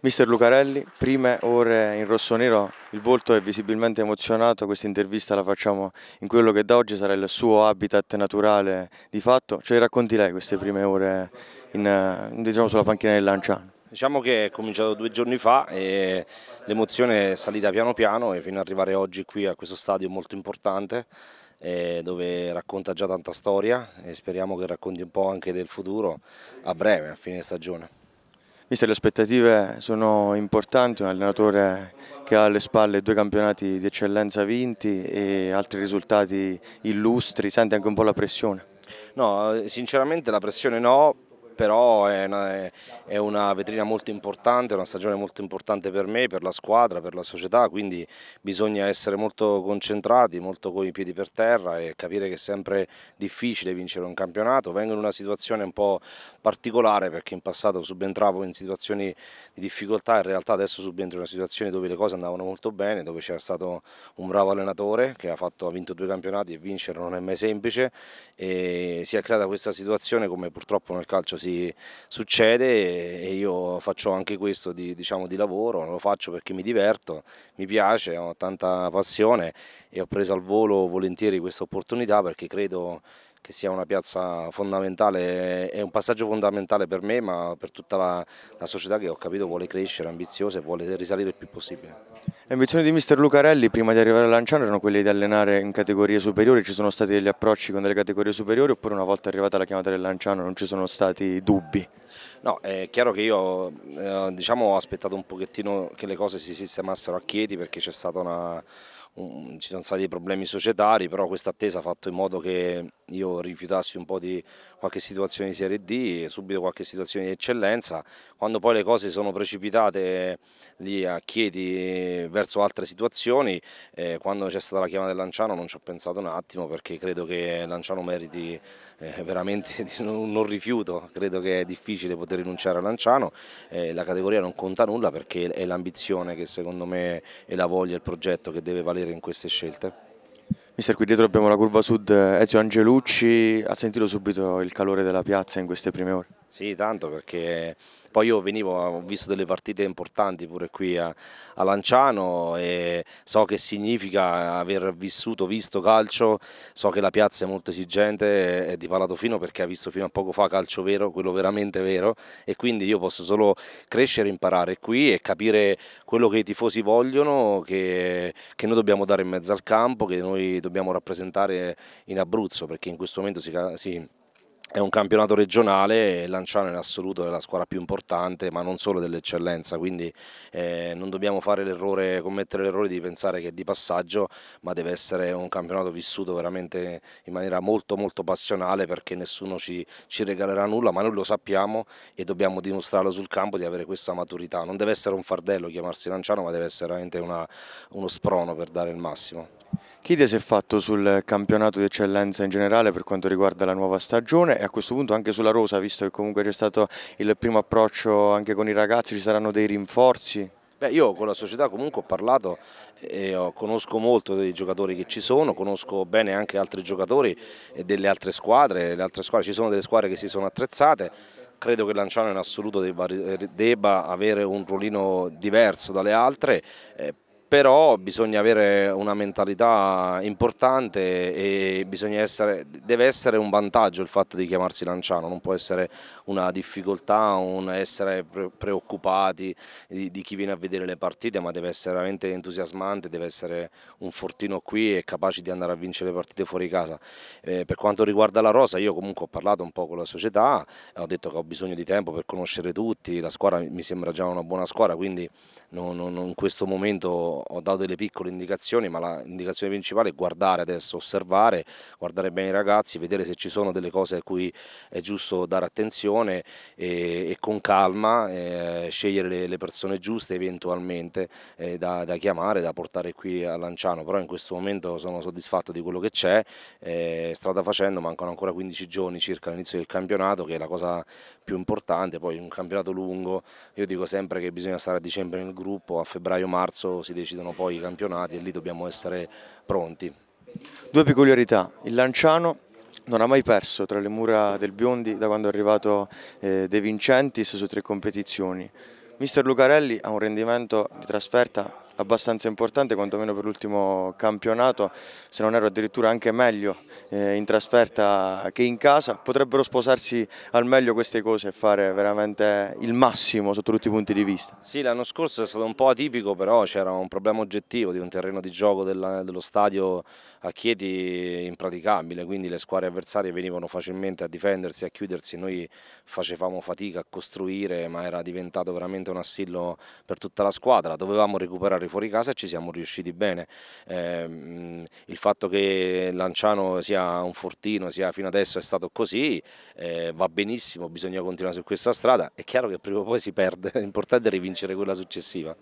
Mister Lucarelli, prime ore in rosso-nero, il volto è visibilmente emozionato, questa intervista la facciamo in quello che da oggi sarà il suo habitat naturale di fatto, ce le racconti lei queste prime ore in, eh, diciamo, sulla panchina del Lanciano? Diciamo che è cominciato due giorni fa e l'emozione è salita piano piano e fino ad arrivare oggi qui a questo stadio molto importante eh, dove racconta già tanta storia e speriamo che racconti un po' anche del futuro a breve, a fine stagione. Viste le aspettative sono importanti, un allenatore che ha alle spalle due campionati di eccellenza vinti e altri risultati illustri, sente anche un po' la pressione? No, sinceramente la pressione no, però è una, è una, vetrina molto importante, una stagione molto importante per me, per la squadra, per la società, quindi bisogna essere molto concentrati, molto con i piedi per terra e capire che è sempre difficile vincere un campionato. Vengo in una situazione un po' particolare perché in passato subentravo in situazioni di difficoltà, in realtà adesso subentro in una situazione dove le cose andavano molto bene, dove c'era stato un bravo allenatore che ha, fatto, ha vinto due campionati e vincere non è mai semplice e si è creata questa situazione come purtroppo nel calcio si mesi succede e io faccio anche questo di, diciamo, di lavoro, lo faccio perché mi diverto, mi piace, ho tanta passione e ho preso al volo volentieri questa opportunità perché credo che sia una piazza fondamentale, è un passaggio fondamentale per me ma per tutta la, la società che ho capito vuole crescere, ambiziosa e vuole risalire il più possibile. Le ambizioni di mister Lucarelli prima di arrivare a Lanciano erano quelle di allenare in categorie superiori, ci sono stati degli approcci con delle categorie superiori oppure una volta arrivata la chiamata del Lanciano non ci sono stati dubbi? No, è chiaro che io eh, diciamo, ho aspettato un pochettino che le cose si sistemassero a Chieti perché c'è stata una Mm, ci sono stati problemi societari, però questa attesa ha fatto in modo che io rifiutassi un po' di qualche situazione di Serie D, subito qualche situazione di eccellenza, quando poi le cose sono precipitate lì a eh, Chieti verso altre situazioni, eh, quando c'è stata la chiamata del Lanciano non ci ho pensato un attimo perché credo che Lanciano meriti eh, veramente non, non, rifiuto, credo che è difficile poter rinunciare a Lanciano, eh, la categoria non conta nulla perché è l'ambizione che secondo me è la voglia, il progetto che deve valere in queste scelte. Mister, qui dietro abbiamo la curva sud, eh, Ezio Angelucci, ha sentito subito il calore della piazza in queste prime ore? Sì, tanto perché poi io venivo, ho visto delle partite importanti pure qui a, a, Lanciano e so che significa aver vissuto, visto calcio, so che la piazza è molto esigente è di Palatofino perché ha visto fino a poco fa calcio vero, quello veramente vero e quindi io posso solo crescere, imparare qui e capire quello che i tifosi vogliono, che, che noi dobbiamo dare in mezzo al campo, che noi dobbiamo rappresentare in Abruzzo perché in questo momento si, si è un campionato regionale e Lanciano in assoluto è la squadra più importante ma non solo dell'eccellenza quindi eh, non dobbiamo commettere l'errore di pensare che è di passaggio ma deve essere un campionato vissuto veramente in maniera molto molto passionale perché nessuno ci, ci regalerà nulla ma noi lo sappiamo e dobbiamo dimostrarlo sul campo di avere questa maturità non deve essere un fardello chiamarsi Lanciano ma deve essere veramente una, uno sprono per dare il massimo che idea si è fatto sul campionato di eccellenza in generale per quanto riguarda la nuova stagione e a questo punto anche sulla rosa, visto che comunque c'è stato il primo approccio anche con i ragazzi, ci saranno dei rinforzi? Beh, io con la società comunque ho parlato e conosco molto dei giocatori che ci sono, conosco bene anche altri giocatori e delle altre squadre, altre squadre, ci sono delle squadre che si sono attrezzate, credo che Lanciano in assoluto debba, debba avere un ruolino diverso dalle altre, eh, però bisogna avere una mentalità importante e essere, deve essere un vantaggio il fatto di chiamarsi Lanciano, non può essere una difficoltà, un essere preoccupati di, di chi viene a vedere le partite, ma deve essere veramente entusiasmante, deve essere un fortino qui e capace di andare a vincere le partite fuori casa. Eh, per quanto riguarda la rosa, io comunque ho parlato un po' con la società, ho detto che ho bisogno di tempo per conoscere tutti, la squadra mi sembra già una buona squadra, quindi non, non, in questo momento ho dato delle piccole indicazioni, ma l'indicazione principale è guardare adesso, osservare, guardare bene i ragazzi, vedere se ci sono delle cose a cui è giusto dare attenzione e, e con calma eh, scegliere le, le, persone giuste eventualmente eh, da, da, chiamare, da portare qui a Lanciano, però in questo momento sono soddisfatto di quello che c'è, eh, strada facendo mancano ancora 15 giorni circa all'inizio del campionato che è la cosa più importante, poi un campionato lungo, io dico sempre che bisogna stare a dicembre nel gruppo, a febbraio-marzo si decide decidono poi i campionati e lì dobbiamo essere pronti. Due peculiarità, il Lanciano non ha mai perso tra le mura del Biondi da quando è arrivato eh, De Vincenti su tre competizioni. Mister Lucarelli ha un rendimento di trasferta abbastanza importante, quantomeno per l'ultimo campionato, se non ero addirittura anche meglio eh, in trasferta che in casa. Potrebbero sposarsi al meglio queste cose e fare veramente il massimo sotto tutti i punti di vista. Sì, l'anno scorso è stato un po' atipico, però c'era un problema oggettivo di un terreno di gioco della, dello stadio a Chieti impraticabile, quindi le squadre avversarie venivano facilmente a difendersi, a chiudersi, noi facevamo fatica a costruire, ma era diventato veramente un assillo per tutta la squadra, dovevamo recuperare fuori, fuori casa ci siamo riusciti bene. Eh, il fatto che Lanciano sia un fortino, sia fino adesso è stato così, eh, va benissimo, bisogna continuare su questa strada. È chiaro che prima o poi si perde, l'importante è rivincere quella successiva.